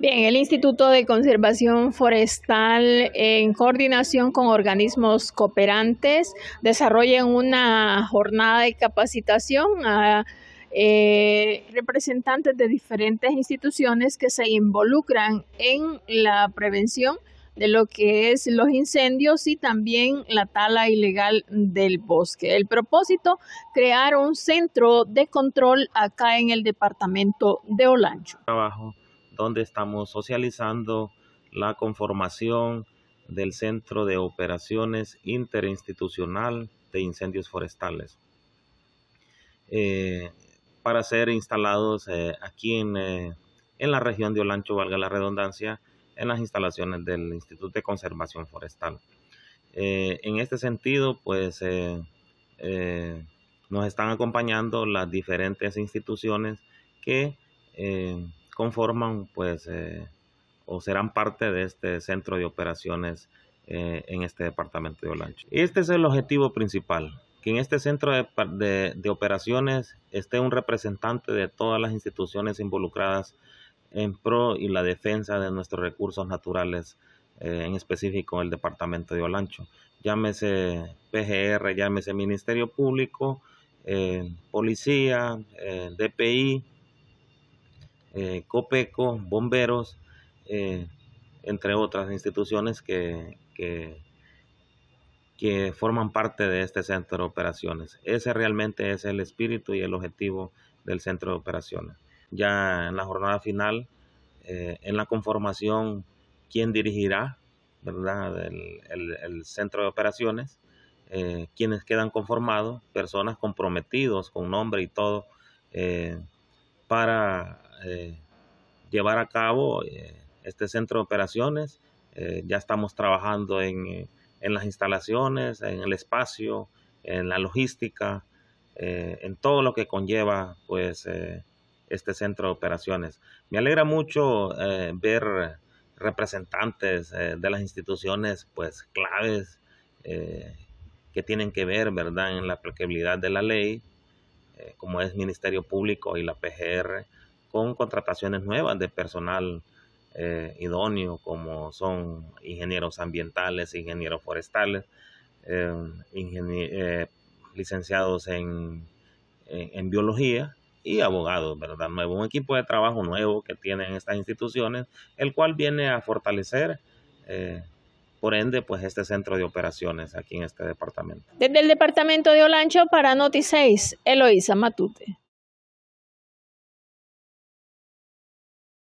Bien, el Instituto de Conservación Forestal, en coordinación con organismos cooperantes, desarrolla una jornada de capacitación a eh, representantes de diferentes instituciones que se involucran en la prevención de lo que es los incendios y también la tala ilegal del bosque. El propósito, crear un centro de control acá en el departamento de Olancho donde estamos socializando la conformación del Centro de Operaciones Interinstitucional de Incendios Forestales eh, para ser instalados eh, aquí en, eh, en, la región de Olancho, valga la redundancia, en las instalaciones del Instituto de Conservación Forestal. en este sentido, pues nos están acompañando las diferentes instituciones que conforman pues eh, o serán parte de este centro de operaciones eh, en este departamento de Olancho. Este es el objetivo principal, que en este centro de, operaciones esté un representante de todas las instituciones involucradas en pro y la defensa de nuestros recursos naturales, eh, en específico el departamento de Olancho. Llámese PGR, llámese Ministerio Público, Policía, DPI, eh, Copeco, bomberos, eh, entre otras instituciones que, que, forman parte de este centro de operaciones. Ese realmente es el espíritu y el objetivo del centro de operaciones. Ya en la jornada final, eh, en la conformación, quién dirigirá ¿verdad? El, centro de operaciones, quienes quedan conformados, personas comprometidos con nombre y todo, para eh, llevar a cabo eh, este centro de operaciones. Eh, ya estamos trabajando en, las instalaciones, en el espacio, en la logística, en todo lo que conlleva pues este centro de operaciones. Me alegra mucho ver representantes de las instituciones pues claves que tienen que ver, ¿verdad?, en la aplicabilidad de la ley, como es Ministerio Público y la PGR, con contrataciones nuevas de personal eh, idóneo, como son ingenieros ambientales, ingenieros forestales, em, eh, licenciados en, biología, y abogados, ¿verdad? Nuevo, un equipo de trabajo nuevo que tienen estas instituciones, el cual viene a fortalecer, eh, por ende, pues este centro de operaciones aquí en este departamento. Desde el departamento de Olancho para Noti 6, Eloísa Matute.